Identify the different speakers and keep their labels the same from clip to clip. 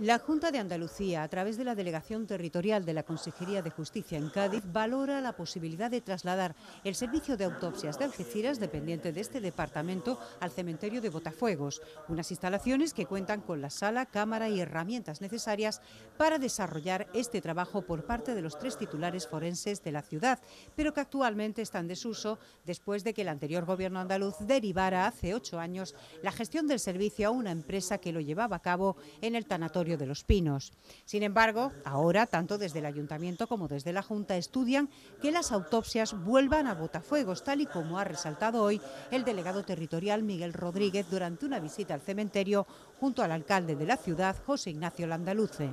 Speaker 1: La Junta de Andalucía, a través de la Delegación Territorial de la Consejería de Justicia en Cádiz, valora la posibilidad de trasladar el servicio de autopsias de Algeciras, dependiente de este departamento, al cementerio de Botafuegos, unas instalaciones que cuentan con la sala, cámara y herramientas necesarias para desarrollar este trabajo por parte de los tres titulares forenses de la ciudad, pero que actualmente está en desuso después de que el anterior gobierno andaluz derivara hace ocho años la gestión del servicio a una empresa que lo llevaba a cabo en el tanatorio de los Pinos. Sin embargo, ahora, tanto desde el Ayuntamiento como desde la Junta, estudian que las autopsias vuelvan a Botafuegos, tal y como ha resaltado hoy el delegado territorial Miguel Rodríguez durante una visita al cementerio junto al alcalde de la ciudad, José Ignacio Landaluce.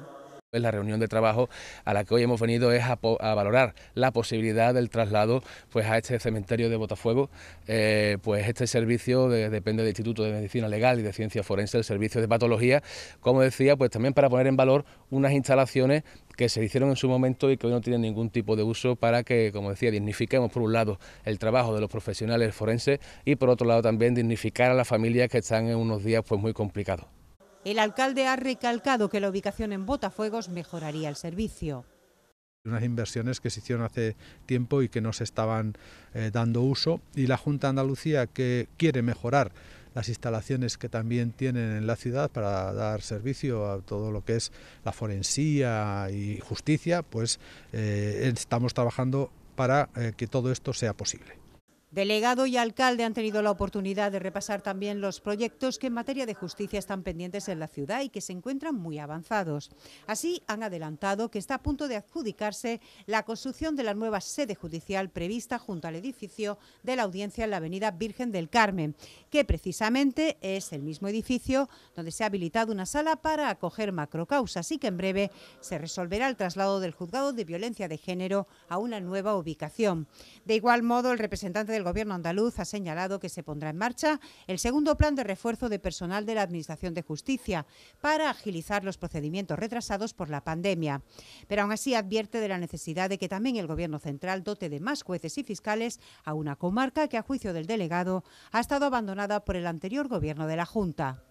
Speaker 2: La reunión de trabajo a la que hoy hemos venido es a, valorar la posibilidad del traslado pues, a este cementerio de Botafuego. Eh, pues este servicio depende del Instituto de Medicina Legal y de Ciencia Forense, el servicio de patología, como decía, pues también para poner en valor unas instalaciones que se hicieron en su momento y que hoy no tienen ningún tipo de uso para que, como decía, dignifiquemos por un lado el trabajo de los profesionales forenses y por otro lado también dignificar a las familias que están en unos días pues muy complicados.
Speaker 1: El alcalde ha recalcado que la ubicación en Botafuegos mejoraría el servicio
Speaker 2: unas inversiones que
Speaker 3: se hicieron hace tiempo y que no se estaban eh, dando uso. Y la Junta de Andalucía, que quiere mejorar las instalaciones que también tienen en la ciudad para dar servicio a todo lo que es la forensía y justicia, pues eh, estamos trabajando para eh, que todo esto sea posible.
Speaker 1: Delegado y alcalde han tenido la oportunidad de repasar también los proyectos que en materia de justicia están pendientes en la ciudad y que se encuentran muy avanzados. Así, han adelantado que está a punto de adjudicarse la construcción de la nueva sede judicial prevista junto al edificio de la audiencia en la avenida Virgen del Carmen, que precisamente es el mismo edificio donde se ha habilitado una sala para acoger macrocausas y que en breve se resolverá el traslado del juzgado de violencia de género a una nueva ubicación. De igual modo, el representante de el Gobierno andaluz ha señalado que se pondrá en marcha el segundo plan de refuerzo de personal de la Administración de Justicia para agilizar los procedimientos retrasados por la pandemia. Pero aún así advierte de la necesidad de que también el Gobierno central dote de más jueces y fiscales a una comarca que, a juicio del delegado, ha estado abandonada por el anterior Gobierno de la Junta.